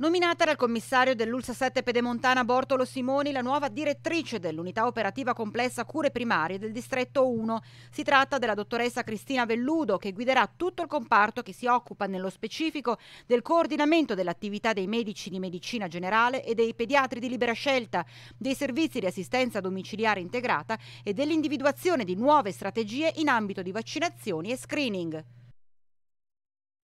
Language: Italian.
Nominata dal commissario dell'Ulsa 7 Pedemontana Bortolo Simoni, la nuova direttrice dell'unità operativa complessa cure primarie del distretto 1. Si tratta della dottoressa Cristina Velludo che guiderà tutto il comparto che si occupa nello specifico del coordinamento dell'attività dei medici di medicina generale e dei pediatri di libera scelta, dei servizi di assistenza domiciliare integrata e dell'individuazione di nuove strategie in ambito di vaccinazioni e screening.